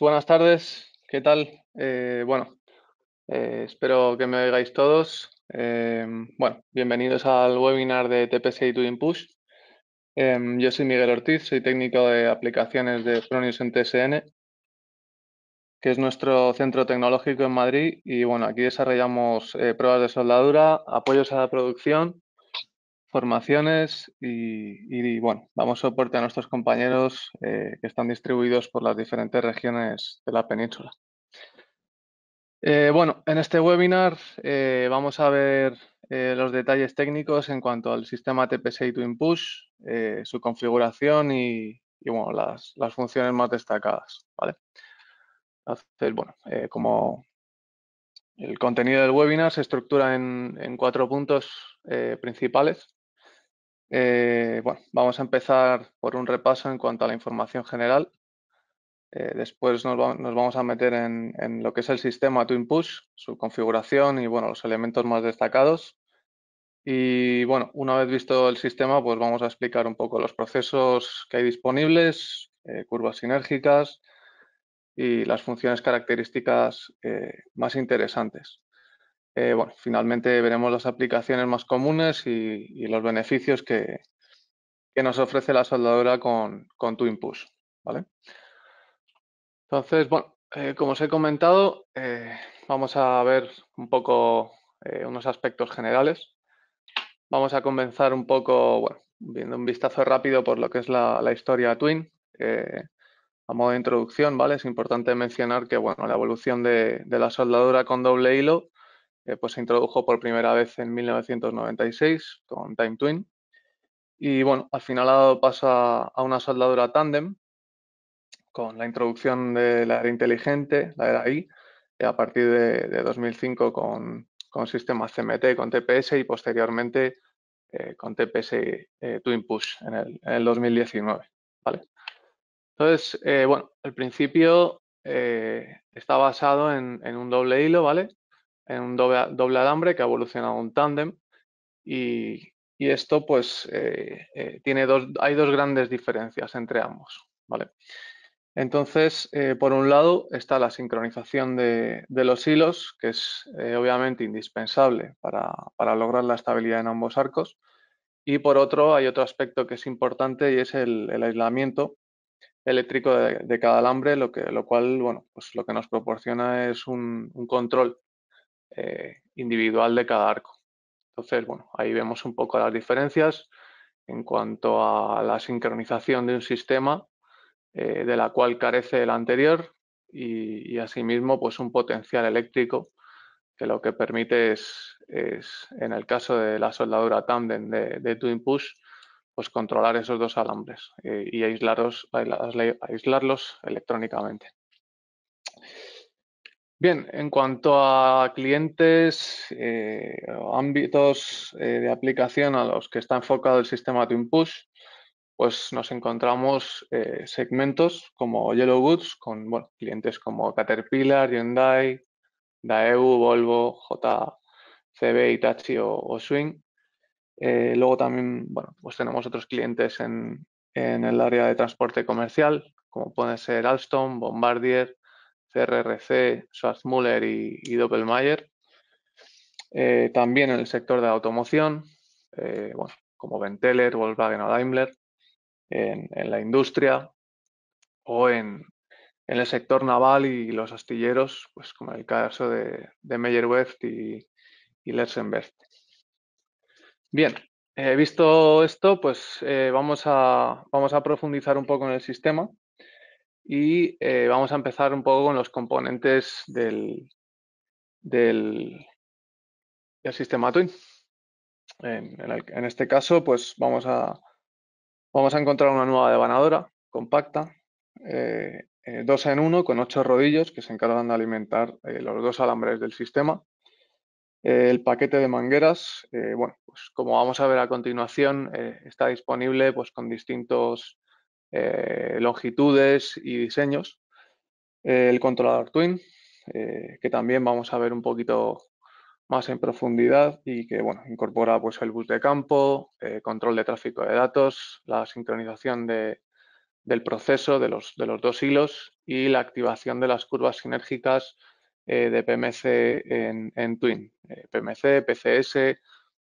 buenas tardes, ¿qué tal? Eh, bueno, eh, espero que me oigáis todos. Em, bueno, bienvenidos al webinar de y Turing Push. Em, yo soy Miguel Ortiz, soy técnico de aplicaciones de Fronius en TSN, que es nuestro centro tecnológico en Madrid. Y bueno, aquí desarrollamos eh, pruebas de soldadura, apoyos a la producción informaciones y, bueno, damos soporte a nuestros compañeros eh, que están distribuidos por las diferentes regiones de la península. Eh, bueno, en este webinar eh, vamos a ver los detalles técnicos en cuanto al sistema TPSI Twin Push, su configuración y, bueno, las, funciones más destacadas. bueno, como el contenido del webinar se estructura en, cuatro puntos principales. Eh, bueno, vamos a empezar por un repaso en cuanto a la información general. Eh, después nos, vamos a meter en, lo que es el sistema TwinPush, su configuración y bueno, los elementos más destacados. Y bueno, una vez visto el sistema, pues vamos a explicar un poco los procesos que hay disponibles, eh, curvas sinérgicas y las funciones características más interesantes. Eh, bueno, finalmente veremos las aplicaciones más comunes y, los beneficios que, nos ofrece la soldadora con, con TwinPush. Entonces, bueno, eh, como os he comentado, eh, vamos a ver un poco unos aspectos generales. Vamos a comenzar un poco, viendo un vistazo rápido por lo que es la, la historia Twin. a modo de introducción, ¿vale? Es importante mencionar que, bueno, la evolución de, de la soldadura con doble hilo eh, pues se introdujo por primera vez en 1996 con Time Twin. Y bueno, al final ha dado a una soldadura tándem con la introducción de la era inteligente, la era I, a partir de, 2005 con, con, sistemas CMT, con TPS y posteriormente eh, con TPS eh, Twin Push en el, 2019. ¿vale? Entonces, bueno, el principio está basado en, en, un doble hilo, ¿vale? en un doble, alambre que ha evolucionado un tándem y, esto pues eh, eh, tiene dos, hay dos grandes diferencias entre ambos, ¿vale? Entonces, eh, por un lado está la sincronización de, los hilos, que es obviamente indispensable para, lograr la estabilidad en ambos arcos. Y por otro, hay otro aspecto que es importante y es el, aislamiento eléctrico de, cada alambre, lo, que, lo cual, bueno, pues lo que nos proporciona es un control eh, individual de cada arco. Entonces, bueno, ahí vemos un poco las diferencias en cuanto a la sincronización de un sistema eh, de la cual carece el anterior y, asimismo pues un potencial eléctrico que lo que permite es, es en el caso de la soldadura tandem de, Twin Push, pues controlar esos dos alambres eh, y aislarlos, aislarlos electrónicamente. Bien, en cuanto a clientes o eh, ámbitos eh, de aplicación a los que está enfocado el sistema Twin Push, pues nos encontramos eh, segmentos como Yellow Goods con bueno, clientes como Caterpillar, Hyundai, Daewoo, Volvo, JCB, Hitachi o, o Swing. luego también pues tenemos otros clientes en, en el área de transporte comercial, como pueden ser Alstom, Bombardier, RRC, Schwarzmüller y, y Doppelmayr. Eh, también en el sector de la automoción, eh, como Venteler, Volkswagen o Daimler, en, la industria o en, el sector naval y los astilleros, pues como en el caso de, de Meyer y, Lersenberg. Bien, eh, visto esto, pues vamos a, vamos, a, profundizar un poco en el sistema y eh, vamos a empezar un poco con los componentes del, del, sistema Twin. En, este caso, pues vamos a, vamos a encontrar una nueva devanadora compacta, eh, eh, dos en uno, con ocho rodillos que se encargan de alimentar los dos alambres del sistema. El paquete de mangueras, bueno, pues como vamos a ver a continuación, está disponible pues, con distintos eh, longitudes y diseños. el controlador Twin, eh, que también vamos a ver un poquito más en profundidad y que bueno, incorpora pues, el bus de campo, eh, control de tráfico de datos, la sincronización de, del proceso de los, de los dos hilos y la activación de las curvas sinérgicas de PMC en, Twin, PMC, PCS,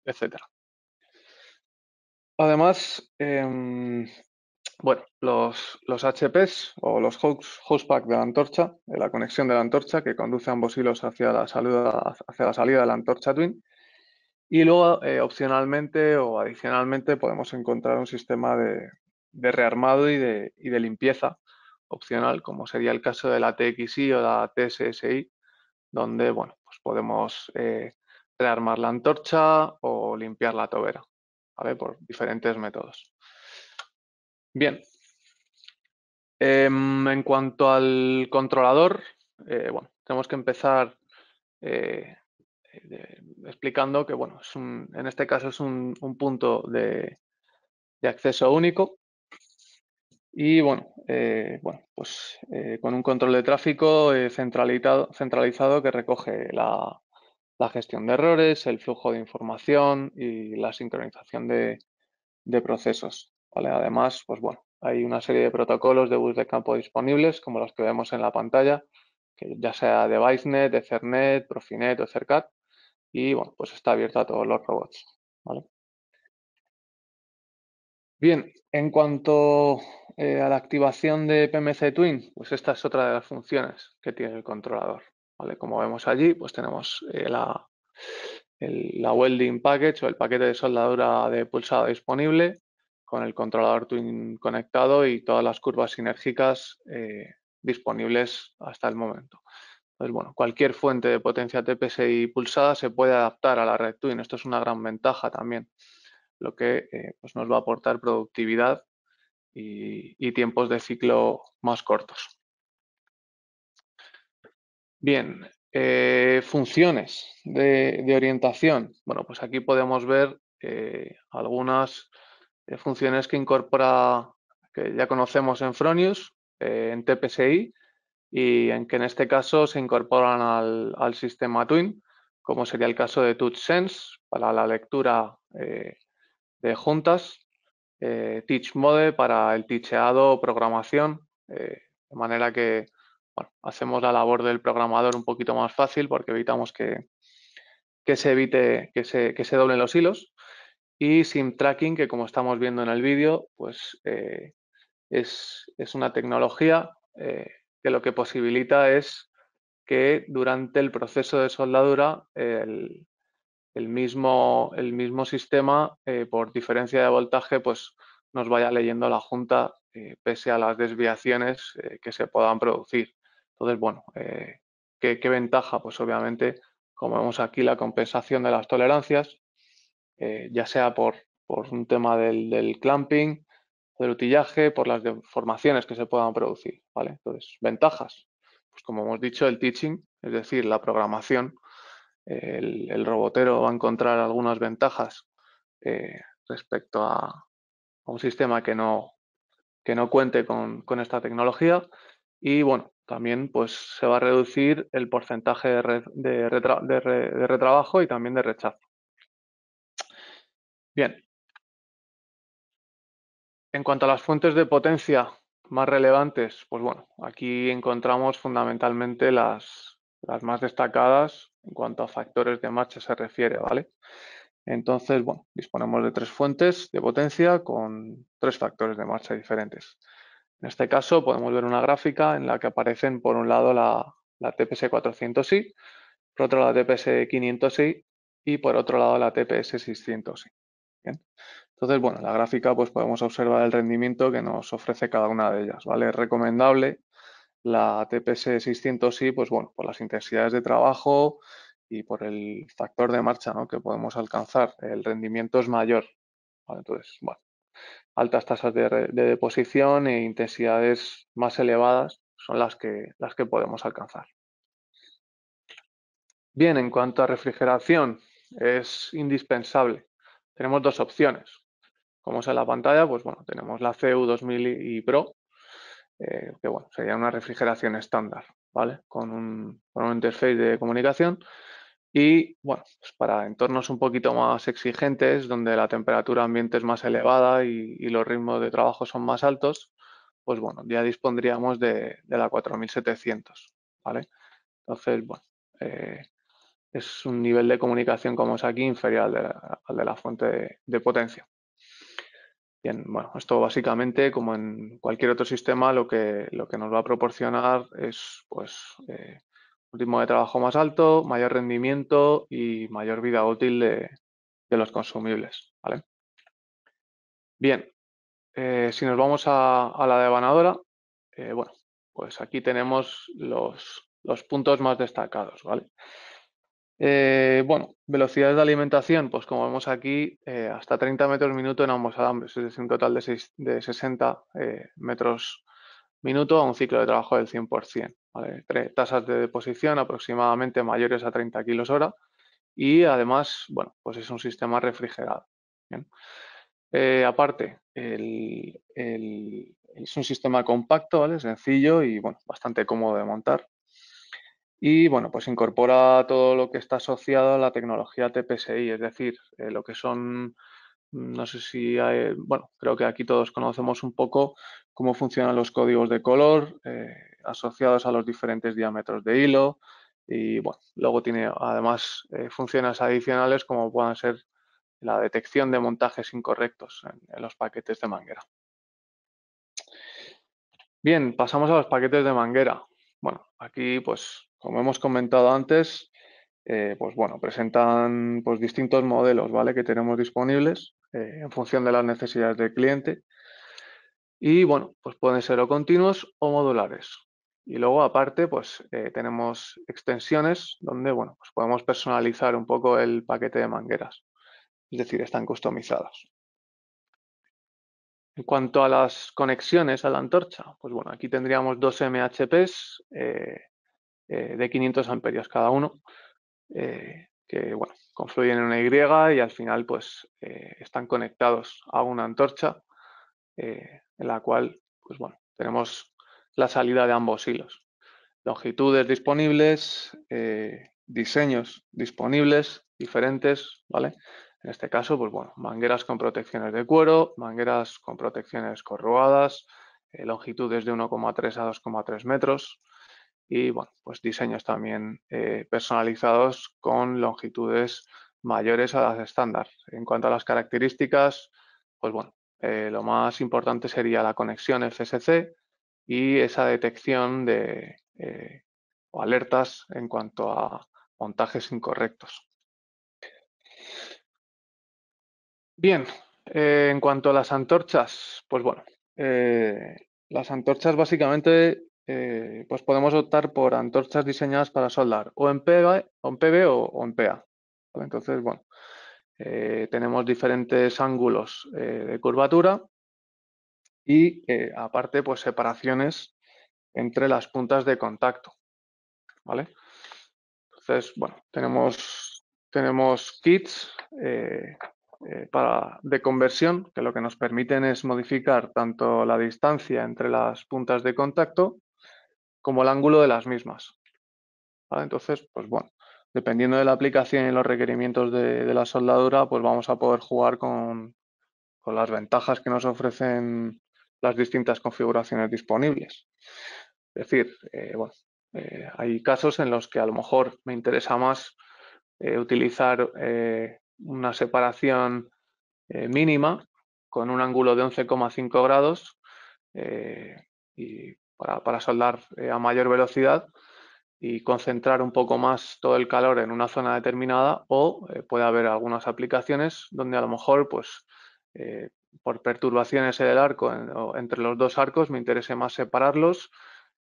etc. Además, em, bueno, los, HPs o los host pack de la antorcha, de la conexión de la antorcha que conduce ambos hilos hacia la, salida, hacia la salida de la antorcha Twin. Y luego, eh, opcionalmente o adicionalmente, podemos encontrar un sistema de, rearmado y de, limpieza opcional, como sería el caso de la TXI o la TSSI, donde pues podemos eh, rearmar la antorcha o limpiar la tobera por diferentes métodos. Bien. Em, en cuanto al controlador, eh, bueno, tenemos que empezar eh, eh, explicando que, bueno, en este caso es un, punto de, acceso único. Y bueno, bueno pues con un control de tráfico centralizado, que recoge la, gestión de errores, el flujo de información y la sincronización de procesos. Además, pues bueno, hay una serie de protocolos de bus de campo disponibles, como los que vemos en la pantalla, que ya sea DeviceNet, Ethernet, Profinet o Ethercat, y bueno, pues está abierto a todos los robots, Bien, en cuanto eh, a la activación de PMC Twin, pues esta es otra de las funciones que tiene el controlador. ¿vale? Como vemos allí, pues tenemos eh, la welding package o el paquete de soldadura de pulsado disponible, con el controlador Twin conectado y todas las curvas sinérgicas eh, disponibles hasta el momento. bueno, cualquier fuente de potencia TPSI pulsada se puede adaptar a la red Twin. Esto es una gran ventaja también, lo que eh, pues nos va a aportar productividad y, tiempos de ciclo más cortos. Bien, eh, funciones de, orientación. Bueno, pues aquí podemos ver algunas eh, funciones que incorpora, que ya conocemos en Fronius, eh, en TPSI, y en que en este caso se incorporan al, sistema Twin, como sería el caso de TouchSense para la lectura eh, de juntas, TeachMode para el teacheado, programación, de manera que hacemos la labor del programador un poquito más fácil porque evitamos que, se evite que se, que se doblen los hilos y SIM tracking, que como estamos viendo en el vídeo, pues eh, es, una tecnología eh, que lo que posibilita es que durante el proceso de soldadura el, mismo, el mismo, sistema, eh, por diferencia de voltaje, pues nos vaya leyendo la junta pese a las desviaciones que se puedan producir. Entonces, bueno, ¿qué ventaja? Pues obviamente, como vemos aquí, la compensación de las tolerancias, eh, ya sea por, por un tema del, del, clamping, del utillaje, por las deformaciones que se puedan producir. ¿vale? Entonces, ventajas. Pues como hemos dicho, el teaching, es decir, la programación, el, robotero va a encontrar algunas ventajas eh, respecto a, un sistema que no, que no cuente con, esta tecnología. Y bueno, también pues se va a reducir el porcentaje de, de, retrabajo y también de rechazo. Bien. En cuanto a las fuentes de potencia más relevantes, pues bueno, aquí encontramos fundamentalmente las, más destacadas en cuanto a factores de marcha se refiere, ¿vale? Entonces, bueno, disponemos de tres fuentes de potencia con tres factores de marcha diferentes. En este caso podemos ver una gráfica en la que aparecen por un lado la, TPS-400i, por otro la TPS-500i y por otro lado la TPS-600i. Entonces, bueno, la gráfica pues podemos observar el rendimiento que nos ofrece cada una de ellas, ¿vale? Es recomendable la TPS 600 sí, pues bueno, por las intensidades de trabajo y por el factor de marcha ¿no? que podemos alcanzar. El rendimiento es mayor, Entonces, bueno, altas tasas de, deposición e intensidades más elevadas son las que, las que podemos alcanzar. Bien, en cuanto a refrigeración, es indispensable tenemos dos opciones. Como es la pantalla, pues bueno, tenemos la CU2000 y Pro, eh, que bueno, sería una refrigeración estándar, ¿vale? Con un, con interface de comunicación. Y bueno, pues para entornos un poquito más exigentes, donde la temperatura ambiente es más elevada y, los ritmos de trabajo son más altos, pues bueno, ya dispondríamos de, la 4700, ¿vale? Entonces, bueno, eh, es un nivel de comunicación como es aquí inferior al de la, fuente de, potencia. Bien, bueno, esto básicamente, como en cualquier otro sistema, lo que, lo que nos va a proporcionar es pues, eh, un ritmo de trabajo más alto, mayor rendimiento y mayor vida útil de, los consumibles. Bien, eh, si nos vamos a, la devanadora, eh, bueno, pues aquí tenemos los, puntos más destacados. ¿vale? Eh, bueno, velocidades de alimentación, pues como vemos aquí, eh, hasta 30 metros minuto en ambos alambres, es decir, un total de, 60 eh, metros minuto a un ciclo de trabajo del 100%. ¿vale? Tasas de deposición aproximadamente mayores a 30 kilos hora y además, bueno, pues es un sistema refrigerado. aparte, es un sistema compacto, ¿vale? sencillo y bueno, bastante cómodo de montar. Y bueno, pues incorpora todo lo que está asociado a la tecnología TPSI, es decir, eh, lo que son, mm, no sé si, hay, bueno, creo que aquí todos conocemos un poco cómo funcionan los códigos de color eh, asociados a los diferentes diámetros de hilo. Y bueno, luego tiene además eh, funciones adicionales como puedan ser la detección de montajes incorrectos en los paquetes de manguera. Bien, pasamos a los paquetes de manguera. Bueno, aquí pues como hemos comentado antes, eh, pues bueno, presentan pues distintos modelos, ¿vale? Que tenemos disponibles eh, en función de las necesidades del cliente. Y bueno, pues pueden ser o continuos o modulares. Y luego aparte, pues eh, tenemos extensiones donde, bueno, pues podemos personalizar un poco el paquete de mangueras. Es decir, están customizados. En cuanto a las conexiones a la antorcha, pues bueno, aquí tendríamos dos MHPs, eh, de 500 amperios cada uno, eh, que bueno, confluyen en una Y y al final pues eh, están conectados a una antorcha en la cual pues bueno, tenemos la salida de ambos hilos. Longitudes disponibles, diseños disponibles, diferentes, ¿vale? En este caso, pues bueno, mangueras con protecciones de cuero, mangueras con protecciones corrugadas, longitudes de 1,3 a 2,3 metros, y bueno, pues diseños también eh, personalizados con longitudes mayores a las estándar. En cuanto a las características, pues bueno, eh, lo más importante sería la conexión FSC y esa detección de eh, o alertas en cuanto a montajes incorrectos. Bien, en cuanto a las antorchas, pues bueno, las antorchas básicamente eh, pues podemos optar por antorchas diseñadas para soldar o en PB o en, PV, PA. Entonces, bueno, eh, tenemos diferentes ángulos eh, de curvatura y aparte pues separaciones entre las puntas de contacto. ¿vale? Entonces, bueno, tenemos, tenemos kits de conversión, que lo que nos permiten es modificar tanto la distancia entre las puntas de contacto como el ángulo de las mismas. Entonces, pues bueno, dependiendo de la aplicación y los requerimientos de, la soldadura, pues vamos a poder jugar con, las ventajas que nos ofrecen las distintas configuraciones disponibles. Es decir, eh, eh, hay casos en los que a lo mejor me interesa más eh, utilizar una separación mínima con un ángulo de 11,5 grados y para, soldar eh, a mayor velocidad y concentrar un poco más todo el calor en una zona determinada o eh, puede haber algunas aplicaciones donde a lo mejor pues eh, por perturbaciones en el arco entre los dos arcos me interese más separarlos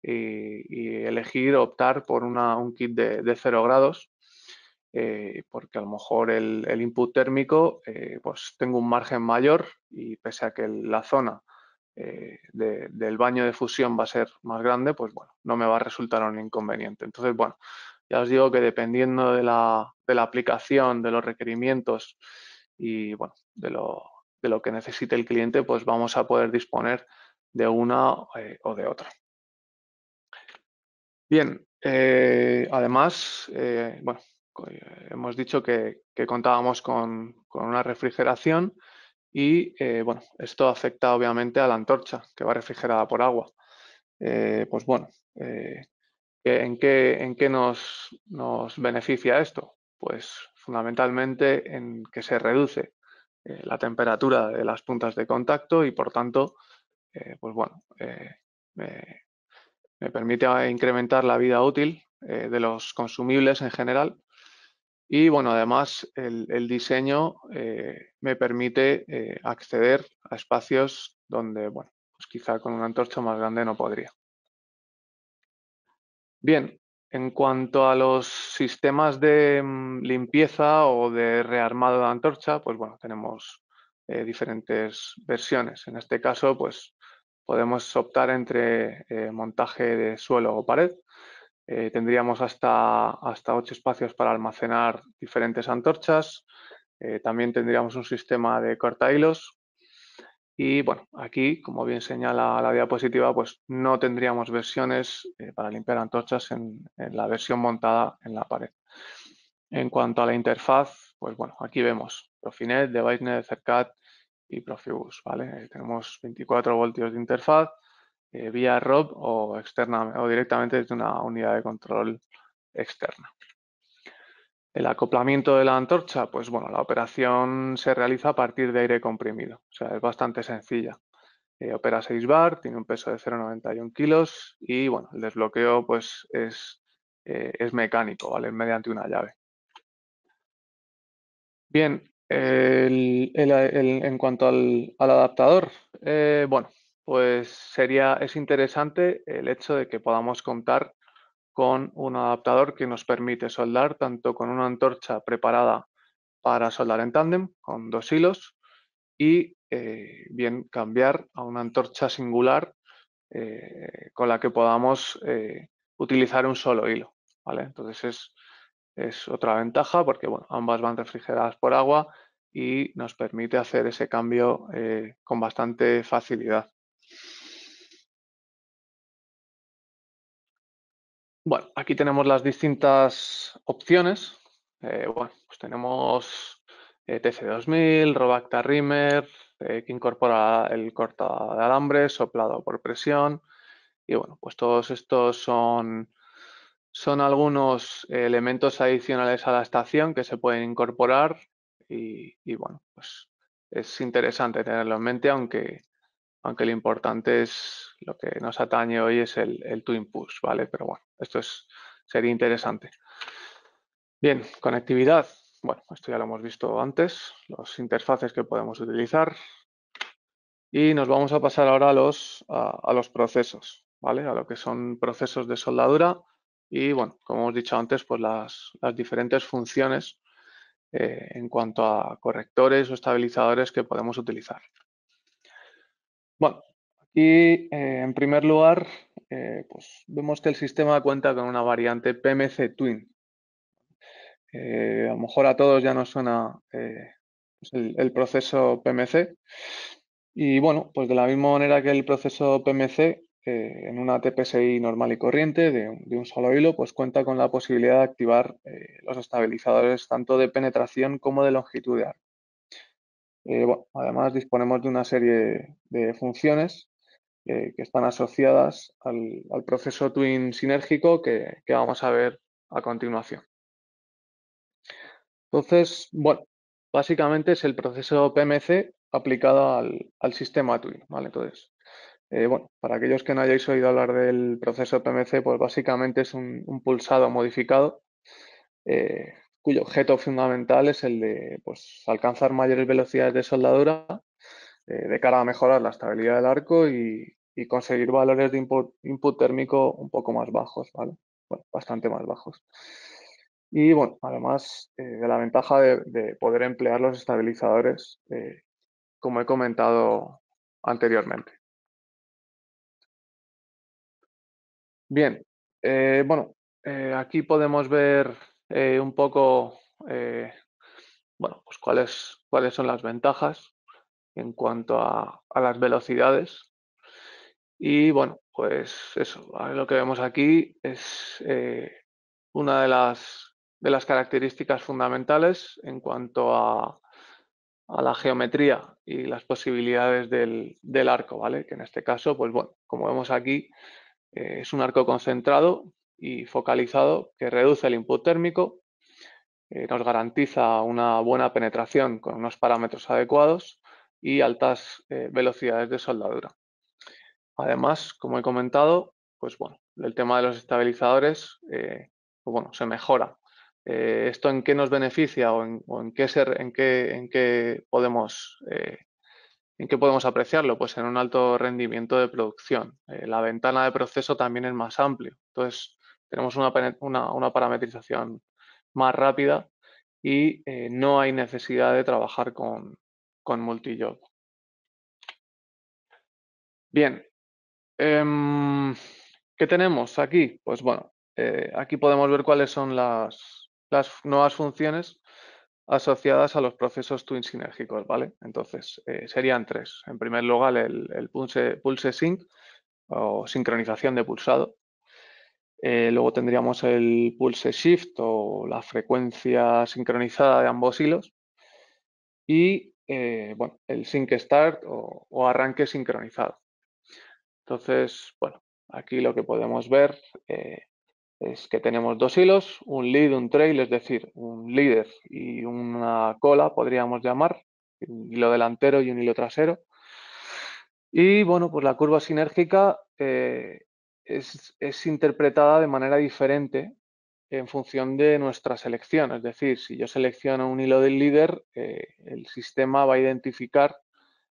y, elegir optar por un kit de, cero 0 grados porque a lo mejor el, el input térmico pues tengo un margen mayor y pese a que la zona eh, del baño de fusión va a ser más grande, pues bueno, no me va a resultar un inconveniente. Entonces, bueno, ya os digo que dependiendo de la, de la aplicación, de los requerimientos y bueno, de lo, de lo, que necesite el cliente, pues vamos a poder disponer de una eh, o de otra. Bien, eh, además, bueno, hemos dicho que, que contábamos con, con una refrigeración y eh, bueno, esto afecta obviamente a la antorcha que va refrigerada por agua. Eh, pues bueno, eh, ¿en qué, en nos, nos, beneficia esto? Pues fundamentalmente en que se reduce la temperatura de las puntas de contacto y por tanto, pues bueno, me permite incrementar la vida útil de los consumibles en general y bueno, además el, diseño eh, me permite eh, acceder a espacios donde, bueno, pues quizá con una antorcha más grande no podría. Bien, en cuanto a los sistemas de mm, limpieza o de rearmado de antorcha, pues bueno, tenemos eh, diferentes versiones. En este caso, pues podemos optar entre montaje de suelo o pared eh, tendríamos hasta, hasta ocho espacios para almacenar diferentes antorchas. Eh, también tendríamos un sistema de corta hilos. Y bueno, aquí, como bien señala la diapositiva, pues no tendríamos versiones eh, para limpiar antorchas en, la versión montada en la pared. En cuanto a la interfaz, pues bueno, aquí vemos Profinet, DeviceNet, CERCAT y Profibus, tenemos 24 voltios de interfaz, eh, vía ROB o, o directamente desde una unidad de control externa. El acoplamiento de la antorcha, pues bueno, la operación se realiza a partir de aire comprimido, o sea, es bastante sencilla. Eh, opera 6 bar, tiene un peso de 0,91 kilos y bueno, el desbloqueo pues es, eh, es mecánico, ¿vale? Mediante una llave. Bien, en cuanto al, adaptador, bueno, pues sería, es interesante el hecho de que podamos contar con un adaptador que nos permite soldar tanto con una antorcha preparada para soldar en tándem con dos hilos y eh, bien cambiar a una antorcha singular eh, con la que podamos eh, utilizar un solo hilo. ¿vale? Entonces es, es, otra ventaja porque bueno, ambas van refrigeradas por agua y nos permite hacer ese cambio con bastante facilidad. Bueno, aquí tenemos las distintas opciones. Eh, bueno, pues tenemos eh, TC2000, Robacta Rimmer, eh, que incorpora el cortado de alambre, soplado por presión. Y bueno, pues todos estos son, son algunos elementos adicionales a la estación que se pueden incorporar. Y, y bueno, pues es interesante tenerlo en mente, aunque, aunque lo importante es lo que nos atañe hoy es el, el Twin Push, ¿vale? Pero bueno, esto sería interesante. Bien, conectividad. Bueno, esto ya lo hemos visto antes, los interfaces que podemos utilizar. Y nos vamos a pasar ahora a los, procesos, ¿vale? A lo que son procesos de soldadura y, bueno, como hemos dicho antes, pues las, diferentes funciones eh, en cuanto a correctores o estabilizadores que podemos utilizar. Bueno, y eh, en primer lugar, eh, pues vemos que el sistema cuenta con una variante PMC Twin. Eh, a lo mejor a todos ya nos suena pues, el, proceso PMC. Y bueno, pues de la misma manera que el proceso PMC en una TPSI normal y corriente de, un solo hilo, pues cuenta con la posibilidad de activar los estabilizadores tanto de penetración como de longitud de arco. además disponemos de una serie de funciones que, están asociadas al, proceso twin sinérgico que, vamos a ver a continuación. Entonces, bueno, básicamente es el proceso PMC aplicado al, sistema Twin. ¿vale? Entonces, eh, bueno, para aquellos que no hayáis oído hablar del proceso PMC, pues básicamente es un, pulsado modificado eh, cuyo objeto fundamental es el de pues, alcanzar mayores velocidades de soldadura eh, de cara a mejorar la estabilidad del arco y, conseguir valores de input, térmico un poco más bajos, ¿vale? Bueno, bastante más bajos. Y bueno, además eh, de la ventaja de, poder emplear los estabilizadores, eh, como he comentado anteriormente. Bien, bueno, aquí podemos ver un poco, bueno, pues cuáles, cuáles son las ventajas en cuanto a, las velocidades. Y bueno, pues eso, lo que vemos aquí es eh, una de las, características fundamentales en cuanto a, la geometría y las posibilidades del, arco, ¿vale? Que en este caso, pues bueno, como vemos aquí, eh, es un arco concentrado y focalizado que reduce el input térmico, eh, nos garantiza una buena penetración con unos parámetros adecuados y altas eh, velocidades de soldadura. Además, como he comentado, pues bueno, el tema de los estabilizadores, eh, pues bueno, se mejora. Eh, ¿Esto en qué nos beneficia o en, qué, ser, en, qué, podemos ¿En podemos apreciarlo? Pues en un alto rendimiento de producción. la ventana de proceso también es más amplio. Entonces, tenemos una, parametrización más rápida y no hay necesidad de trabajar con, con multijob. Bien, em, ¿qué tenemos aquí? Pues bueno, eh, aquí podemos ver cuáles son las, nuevas funciones asociadas a los procesos twin sinérgicos, ¿vale? Entonces, eh, serían tres. En primer lugar, el, pulse, sync o sincronización de pulsado, eh, luego tendríamos el pulse shift o la frecuencia sincronizada de ambos hilos. Y eh, bueno, el sync start o, arranque sincronizado. Entonces, bueno, aquí lo que podemos ver eh, es que tenemos dos hilos, un lead, un trail, es decir, un líder y una cola, podríamos llamar, un hilo delantero y un hilo trasero. Y bueno, pues la curva sinérgica eh, es, interpretada de manera diferente en función de nuestra selección. Es decir, si yo selecciono un hilo del líder, eh, el sistema va a identificar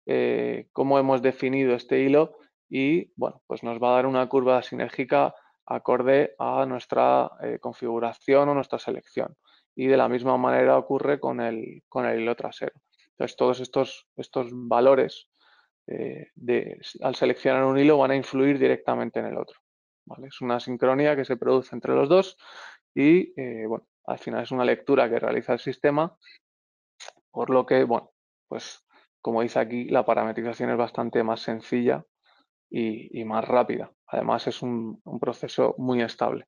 eh, cómo hemos definido este hilo y bueno, pues nos va a dar una curva sinérgica acorde a nuestra eh, configuración o nuestra selección. Y de la misma manera ocurre con el, con el hilo trasero. Entonces, todos estos, estos valores de, al seleccionar un hilo van a influir directamente en el otro. Es una sincronía que se produce entre los dos y eh, bueno, al final es una lectura que realiza el sistema, por lo que, bueno, pues como dice aquí, la parametrización es bastante más sencilla y, más rápida. Además es un, proceso muy estable.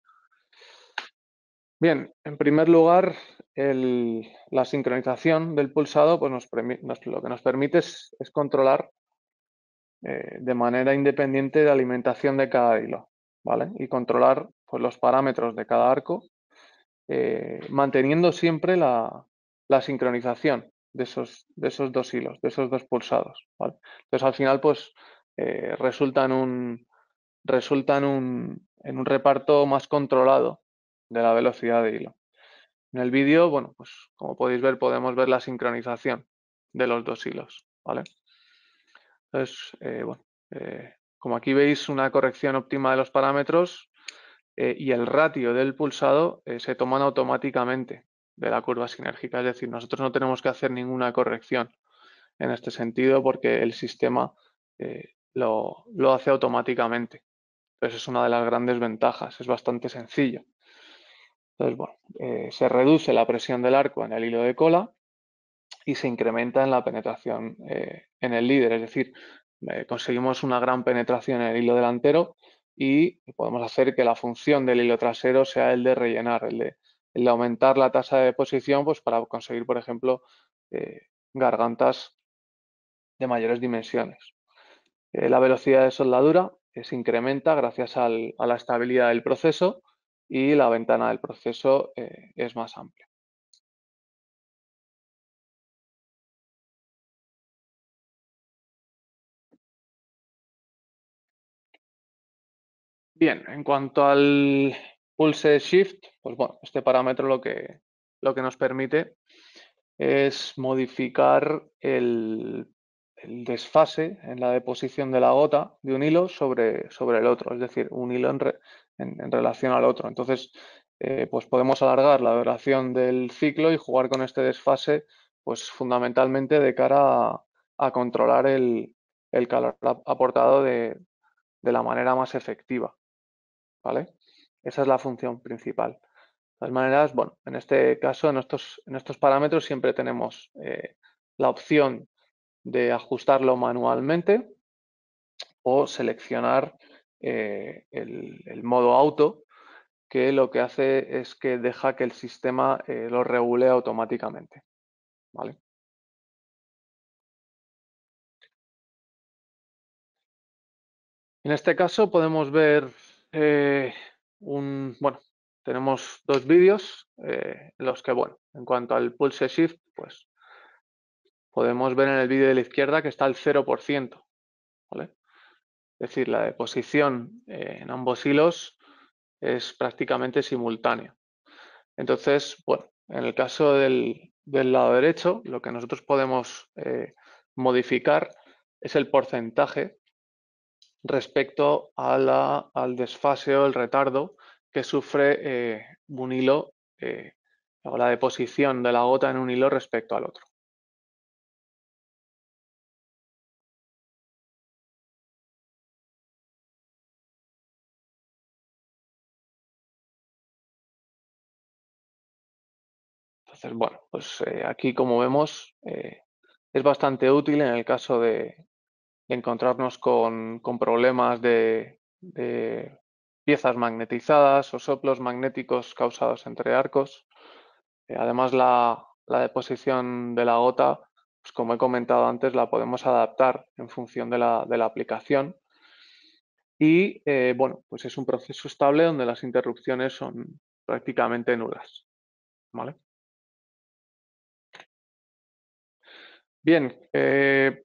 Bien, en primer lugar, la sincronización del pulsado pues lo que nos permite es, controlar eh, de manera independiente la alimentación de cada hilo, ¿vale? Y controlar pues, los parámetros de cada arco eh, manteniendo siempre la, la sincronización de esos, de esos, dos hilos, de esos dos pulsados. ¿vale? Entonces al final pues eh, resultan un, resultan un, en un reparto más controlado de la velocidad de hilo. En el vídeo, bueno, pues como podéis ver, podemos ver la sincronización de los dos hilos, ¿vale? Entonces, eh, bueno, como aquí veis, una corrección óptima de los parámetros eh, y el ratio del pulsado eh, se toman automáticamente de la curva sinérgica. Es decir, nosotros no tenemos que hacer ninguna corrección en este sentido porque el sistema eh, lo, hace automáticamente. Entonces es una de las grandes ventajas, es bastante sencillo. Entonces, bueno, se reduce la presión del arco en el hilo de cola y se incrementa en la penetración en el líder, es decir, conseguimos una gran penetración en el hilo delantero y podemos hacer que la función del hilo trasero sea el de rellenar, el de, aumentar la tasa de posición pues para conseguir, por ejemplo, eh, gargantas de mayores dimensiones. Eh, la velocidad de soldadura se incrementa gracias a la estabilidad del proceso y la ventana del proceso eh, es más amplia. Bien, en cuanto al pulse shift, pues bueno, este parámetro lo que, lo que nos permite es modificar el, desfase en la deposición de la gota de un hilo sobre, sobre el otro, es decir, un hilo en, relación al otro. Entonces, eh, pues podemos alargar la duración del ciclo y jugar con este desfase, pues fundamentalmente de cara a, controlar el, calor aportado de la manera más efectiva. ¿vale? Esa es la función principal. De maneras, bueno, en este caso, en estos, parámetros siempre tenemos eh, la opción de ajustarlo manualmente o seleccionar eh, el, modo auto, que lo que hace es que deja que el sistema eh, lo regule automáticamente. En este caso podemos ver eh, bueno, tenemos dos vídeos eh, en los que, bueno, en cuanto al pulse shift, pues podemos ver en el vídeo de la izquierda que está al 0%, Es decir, la deposición eh, en ambos hilos es prácticamente simultánea. Entonces, bueno, en el caso del, del lado derecho, lo que nosotros podemos modificar es el porcentaje respecto al desfase o el retardo que sufre eh, un hilo eh, o la deposición de la gota en un hilo respecto al otro. Entonces, bueno, pues eh, aquí como vemos es bastante útil en el caso de, encontrarnos con, problemas de, piezas magnetizadas o soplos magnéticos causados entre arcos. Eh, además, la, deposición de la gota, pues, como he comentado antes, la podemos adaptar en función de la, aplicación. Y eh, bueno, pues es un proceso estable donde las interrupciones son prácticamente nulas. ¿Vale? Bien, eh,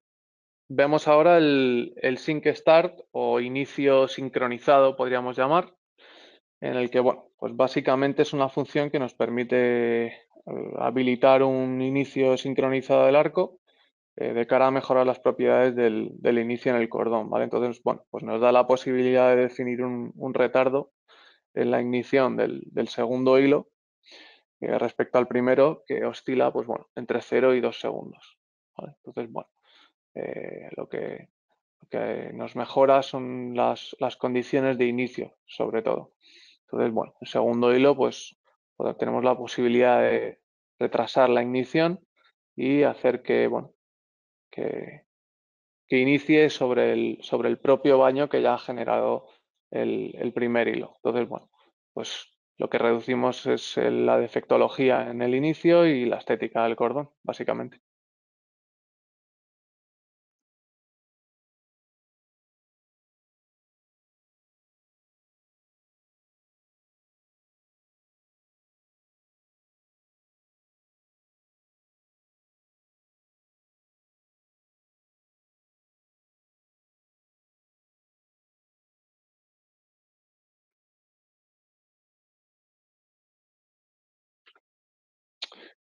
Vemos ahora el, sync start o inicio sincronizado, podríamos llamar, en el que, bueno, pues básicamente es una función que nos permite eh, habilitar un inicio sincronizado del arco eh, de cara a mejorar las propiedades del, inicio en el cordón, ¿vale? Entonces, bueno, pues nos da la posibilidad de definir un, retardo en la ignición del, segundo hilo eh, respecto al primero que oscila, pues bueno, entre 0 y 2 segundos. Entonces, bueno eh, lo, que, nos mejora son las, condiciones de inicio, sobre todo. Entonces, bueno, el segundo hilo, pues, pues tenemos la posibilidad de retrasar la ignición y hacer que, bueno, que, inicie sobre el, sobre el propio baño que ya ha generado el, el primer hilo. Entonces, bueno, pues lo que reducimos es la defectología en el inicio y la estética del cordón, básicamente.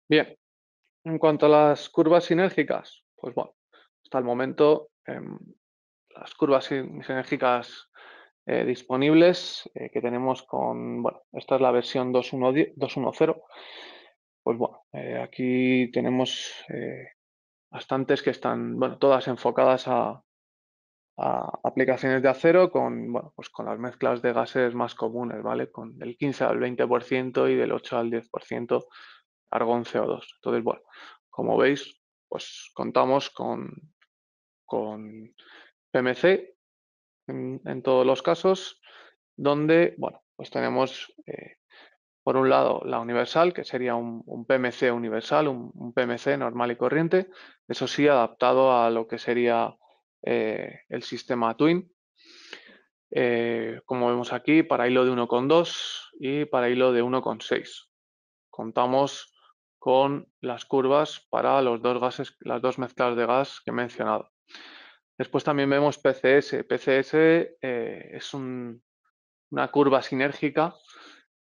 Bien, en cuanto a las curvas sinérgicas, pues bueno, hasta el momento em, las curvas sinérgicas eh, disponibles eh, que tenemos con, bueno, esta es la versión 2.1.0, pues bueno, eh, aquí tenemos bastantes que están, bueno, todas enfocadas a, aplicaciones de acero con, bueno, pues con las mezclas de gases más comunes, ¿vale? Con del 15 al 20% y del 8 al 10% argón CO2. Entonces, bueno, como veis, pues contamos con, con PMC en, todos los casos, donde, bueno, pues tenemos eh, por un lado la universal, que sería un, PMC universal, un, PMC normal y corriente, eso sí, adaptado a lo que sería eh, el sistema Twin, eh, como vemos aquí, para hilo de 1,2 y para hilo de 1,6. Contamos con las curvas para los dos gases, las dos mezclas de gas que he mencionado. Después también vemos PCS. PCS eh, es una curva sinérgica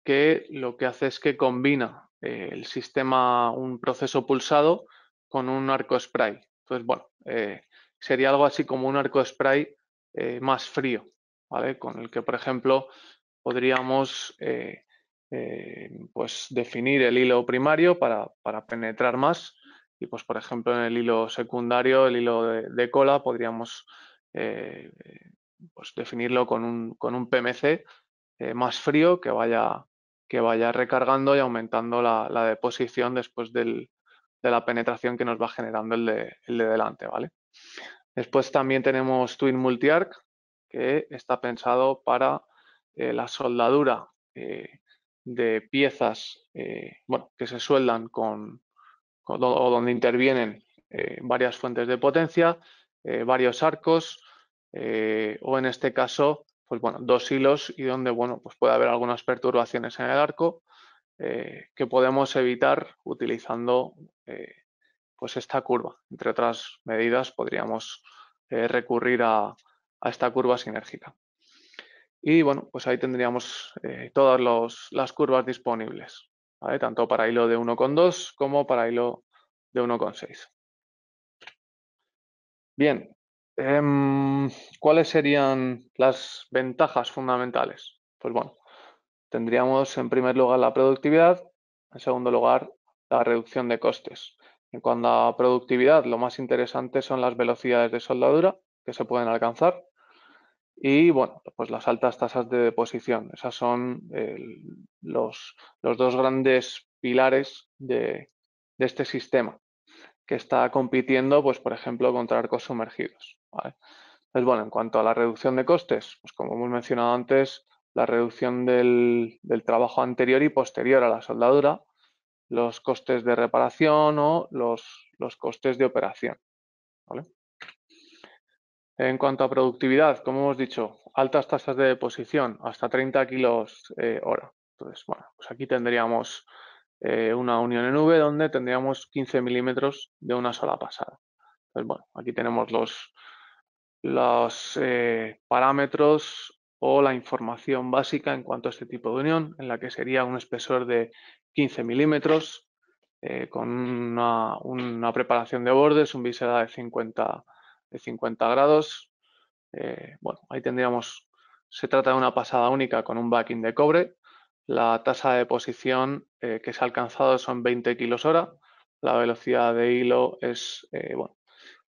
que lo que hace es que combina eh, el sistema, un proceso pulsado con un arco spray. Entonces, bueno, eh, sería algo así como un arco spray más frío, ¿vale? Con el que, por ejemplo, podríamos eh, pues definir el hilo primario para, penetrar más y pues por ejemplo en el hilo secundario, el hilo de, cola podríamos eh, pues definirlo con un, PMC eh, más frío que vaya, que vaya recargando y aumentando la, deposición después de la penetración que nos va generando el de, delante, ¿vale? Después también tenemos Twin Arc que está pensado para la soldadura de piezas eh, bueno, que se sueldan con, o donde intervienen eh, varias fuentes de potencia, eh, varios arcos o en este caso pues bueno, dos hilos y donde bueno, pues puede haber algunas perturbaciones en el arco que podemos evitar utilizando pues esta curva. Entre otras medidas podríamos recurrir a esta curva sinérgica. Y bueno, pues ahí tendríamos eh, todas las curvas disponibles, tanto para hilo de 1,2 como para hilo de 1,6. Bien, em, ¿cuáles serían las ventajas fundamentales? Pues bueno, tendríamos en primer lugar la productividad, en segundo lugar la reducción de costes. En cuanto a productividad, lo más interesante son las velocidades de soldadura que se pueden alcanzar y bueno, pues las altas tasas de deposición. Esas son los, dos grandes pilares de, este sistema que está compitiendo, pues por ejemplo, contra arcos sumergidos. Pues bueno, en cuanto a la reducción de costes, pues como hemos mencionado antes, la reducción del, del trabajo anterior y posterior a la soldadura, los costes de reparación o los, los costes de operación. ¿vale? En cuanto a productividad, como hemos dicho, altas tasas de deposición, hasta 30 kilos eh, hora. Entonces, bueno, pues aquí tendríamos eh, una unión en V donde tendríamos 15 milímetros de una sola pasada. Entonces, bueno, aquí tenemos los, los eh, parámetros o la información básica en cuanto a este tipo de unión, en la que sería un espesor de 15 milímetros, con una, preparación de bordes, un visera de 50 de 50 grados. Eh, bueno, ahí tendríamos, se trata de una pasada única con un backing de cobre. La tasa de posición eh, que se ha alcanzado son 20 kilos hora. La velocidad de hilo es eh, bueno,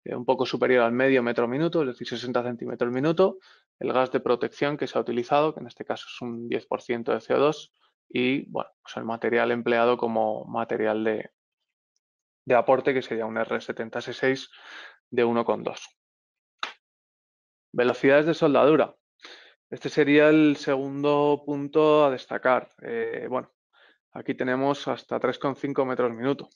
un poco superior al medio metro minuto, es decir, 60 centímetros minuto. El gas de protección que se ha utilizado, que en este caso es un 10% de CO2, y bueno, pues el material empleado como material de, aporte, que sería un R76 de 1,2. Velocidades de soldadura. Este sería el segundo punto a destacar. Eh, bueno, aquí tenemos hasta 3,5 metros minuto.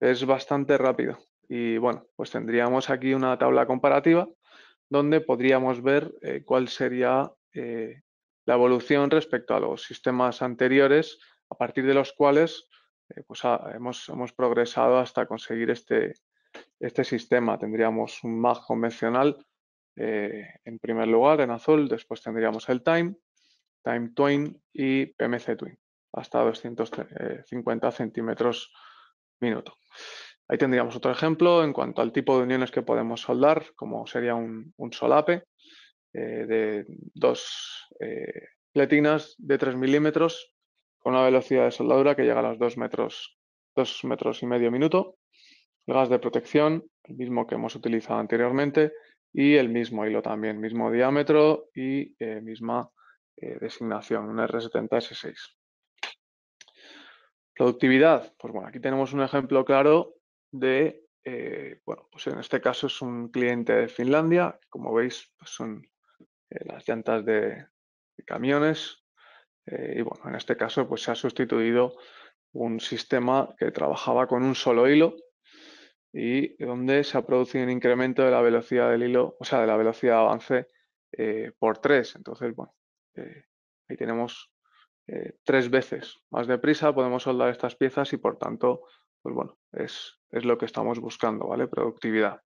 Es bastante rápido. Y bueno, pues tendríamos aquí una tabla comparativa donde podríamos ver eh, cuál sería eh, la evolución respecto a los sistemas anteriores, a partir de los cuales pues ah, hemos, hemos, progresado hasta conseguir este, este sistema. Tendríamos un mag convencional eh, en primer lugar en azul, después tendríamos el time, time twin y PMC twin, hasta 250 eh, centímetros minuto. Ahí tendríamos otro ejemplo en cuanto al tipo de uniones que podemos soldar, como sería un, solape eh, de dos eh, de 3 milímetros con una velocidad de soldadura que llega a los metros, 2 metros y medio minuto gas de protección, el mismo que hemos utilizado anteriormente, y el mismo hilo también, mismo diámetro y eh, misma eh, designación, un R70S6. Productividad, pues bueno, aquí tenemos un ejemplo claro de, eh, bueno, pues en este caso es un cliente de Finlandia, como veis pues son las llantas de, de camiones y bueno, en este caso pues se ha sustituido un sistema que trabajaba con un solo hilo y donde se ha producido un incremento de la velocidad del hilo, o sea, de la velocidad de avance eh, por 3. Entonces, bueno, eh, ahí tenemos eh, tres veces más deprisa, podemos soldar estas piezas y por tanto, pues bueno, es, es lo que estamos buscando, ¿vale? Productividad.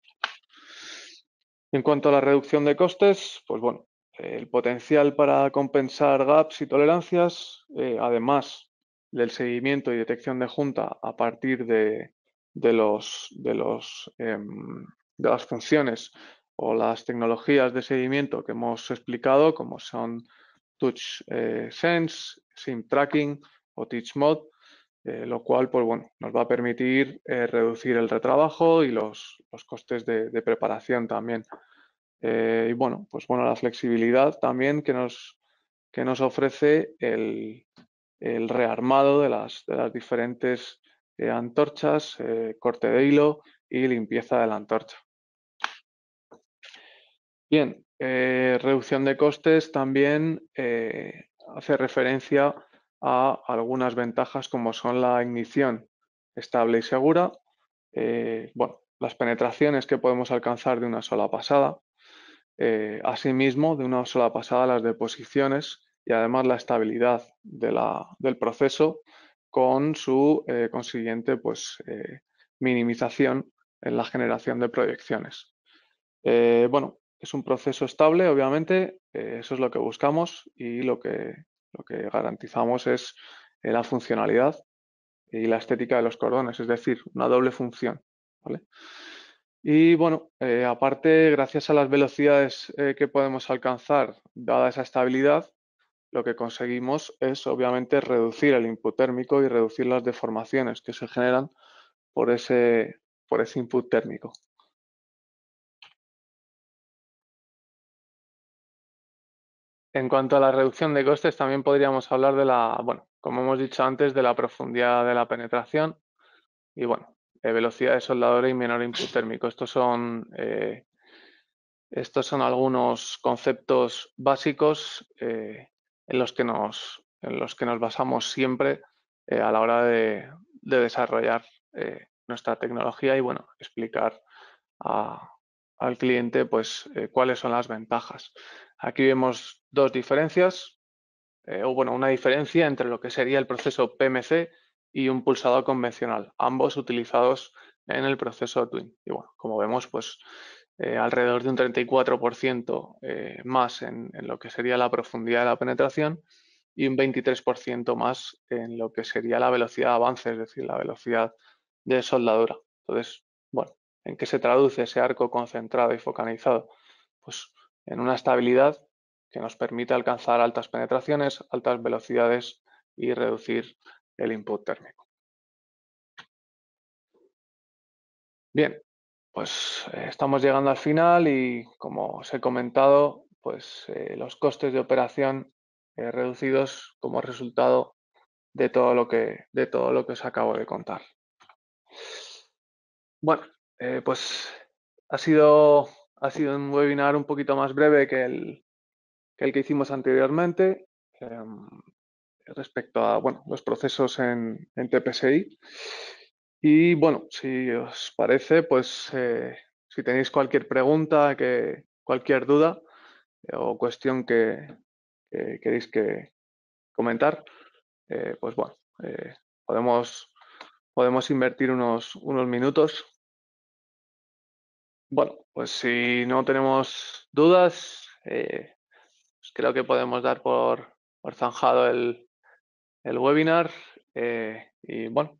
En cuanto a la reducción de costes, pues bueno, el potencial para compensar gaps y tolerancias, además del seguimiento y detección de junta a partir de, de, los, de, los, em, de las funciones o las tecnologías de seguimiento que hemos explicado, como son Touch eh, Sense, SIM Tracking o Teach Mod eh, lo cual pues, bueno, nos va a permitir eh, reducir el retrabajo y los, los costes de, preparación también. y bueno, pues bueno, la flexibilidad también que nos, que nos ofrece el, el rearmado de las, de las diferentes eh, antorchas, eh, corte de hilo y limpieza de la antorcha. Bien, eh, reducción de costes también hace referencia a algunas ventajas como son la ignición estable y segura, bueno, las penetraciones que podemos alcanzar de una sola pasada, asimismo de una sola pasada las deposiciones y además la estabilidad del proceso con su eh, consiguiente pues, eh, minimización en la generación de proyecciones. Eh, bueno, es un proceso estable, obviamente, eso es lo que buscamos y lo que, lo que garantizamos es la funcionalidad y la estética de los cordones, es decir, una doble función. Y bueno, aparte, gracias a las velocidades que podemos alcanzar, dada esa estabilidad, lo que conseguimos es obviamente reducir el input térmico y reducir las deformaciones que se generan por ese, por ese input térmico. En cuanto a la reducción de costes, también podríamos hablar de la, bueno, como hemos dicho antes, de la profundidad de la penetración y, bueno, velocidad de soldadora y menor input térmico. Estos son eh, estos son algunos conceptos básicos eh, en los que nos, en los que nos basamos siempre eh, a la hora de, de desarrollar eh, nuestra tecnología y bueno, explicar al cliente pues eh, cuáles son las ventajas. Aquí vemos dos diferencias, o bueno, una diferencia entre lo que sería el proceso PMC y un pulsador convencional, ambos utilizados en el proceso Twin. Y bueno, como vemos, pues eh, alrededor de un 34% eh, más en, en, lo que sería la profundidad de la penetración y un 23% más en lo que sería la velocidad de avance, es decir, la velocidad de soldadura. Entonces, bueno, ¿en qué se traduce ese arco concentrado y focalizado? Pues en una estabilidad que nos permite alcanzar altas penetraciones, altas velocidades y reducir el input térmico. Bien, pues eh, estamos llegando al final y como os he comentado, pues eh, los costes de operación eh, reducidos como resultado de todo lo que de todo lo que os acabo de contar. Bueno, pues ha sido ha sido un webinar un poquito más breve que el que, hicimos anteriormente em, respecto a bueno, los procesos en, en TPSI. Y bueno, si os parece, pues eh, si tenéis cualquier pregunta, que, cualquier duda eh, o cuestión que, queréis que comentar, eh, pues bueno, podemos, podemos invertir unos, unos minutos. Bueno, pues si no tenemos dudas, pues creo que podemos dar por, por zanjado el, el webinar. y bueno,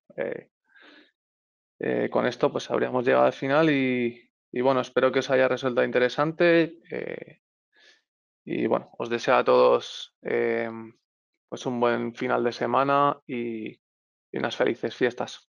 eh, con esto pues habríamos llegado al final y, bueno, espero que os haya resultado interesante eh, y bueno, os deseo a todos eh, pues un buen final de semana y unas felices fiestas.